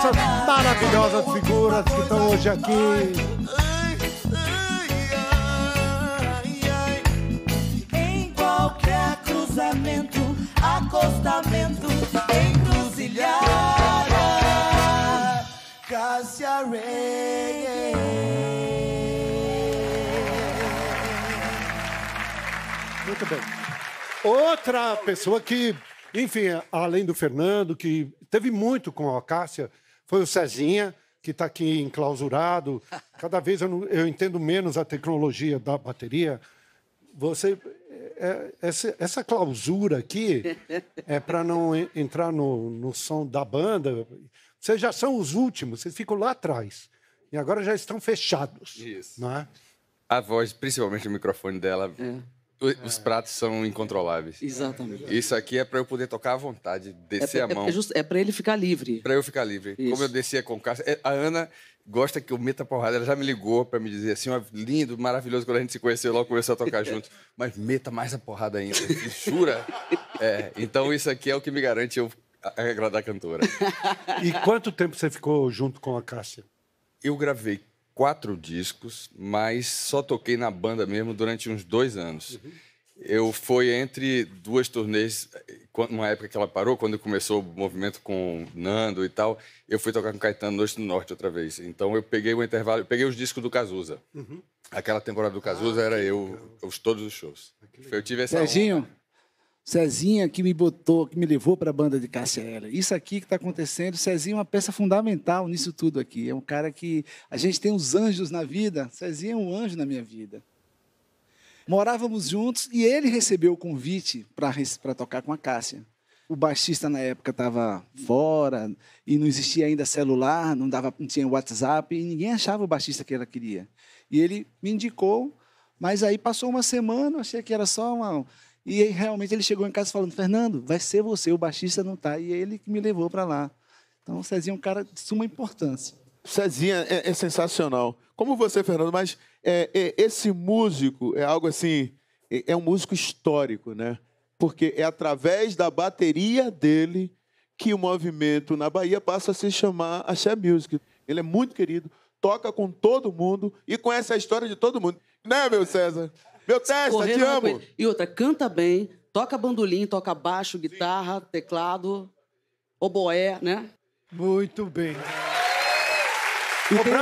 essas maravilhosas figuras que estão hoje aqui. em qualquer cruzamento, acostamento, encruzilhada, Cássia Rey. Muito bem. Outra pessoa que, enfim, além do Fernando, que teve muito com a Cássia, foi o Cezinha, que está aqui enclausurado. Cada vez eu, não, eu, entendo menos a tecnologia da bateria. Você, é, é, essa, essa, clausura aqui é para não entrar no, no som da banda. Vocês já são os últimos, vocês ficam lá atrás. E agora já estão fechados. Isso. Né? A voz, principalmente o microfone dela. É os é. pratos são incontroláveis. Exatamente. Isso aqui é para eu poder tocar à vontade, é descer é, a mão. É, just, é para ele ficar livre. Para eu ficar livre. Isso. Como eu descia com o Cássio. É, a Ana gosta que eu meta a porrada. Ela já me ligou para me dizer assim: ó, lindo, maravilhoso, quando a gente se conheceu, logo começou a tocar junto. Mas meta mais a porrada ainda. Jura? É, então isso aqui é o que me garante eu agradar a cantora. E quanto tempo você ficou junto com a Cássia? Eu gravei quatro discos, mas só toquei na banda mesmo durante uns dois anos. Uhum. Eu fui entre duas turnês, numa época que ela parou, quando começou o movimento com Nando e tal, eu fui tocar com Caetano Noite do Norte outra vez. Então eu peguei o intervalo, eu peguei os discos do Cazuza. Uhum. Aquela temporada do ah, Cazuza ah, era eu, os, todos os shows. Ah, eu tive essa. Serginho, Cezinha que me botou, que me levou para a banda de Cássia Isso aqui que está acontecendo, Cezinha é uma peça fundamental nisso tudo aqui. É um cara que a gente tem uns anjos na vida. Cezinha é um anjo na minha vida. Morávamos juntos e ele recebeu o convite para tocar com a Cássia. O baixista na época estava fora e não existia ainda celular, não dava, não tinha WhatsApp e ninguém achava o baixista que ela queria. E ele me indicou, mas aí passou uma semana, achei que era só uma e aí, realmente ele chegou em casa falando: Fernando, vai ser você, o baixista não está E é ele que me levou para lá. Então o Cezinha é um cara de suma importância. Cezinha é, é sensacional. Como você, Fernando, mas é, é, esse músico é algo assim, é, é um músico histórico, né? Porque é através da bateria dele que o movimento na Bahia passa a se chamar Axé Music. Ele é muito querido, toca com todo mundo e conhece a história de todo mundo. Né, meu César? Meu testa, te amo. E outra, canta bem, toca bandolim, toca baixo, guitarra, teclado, oboé, né? Muito bem. E tem...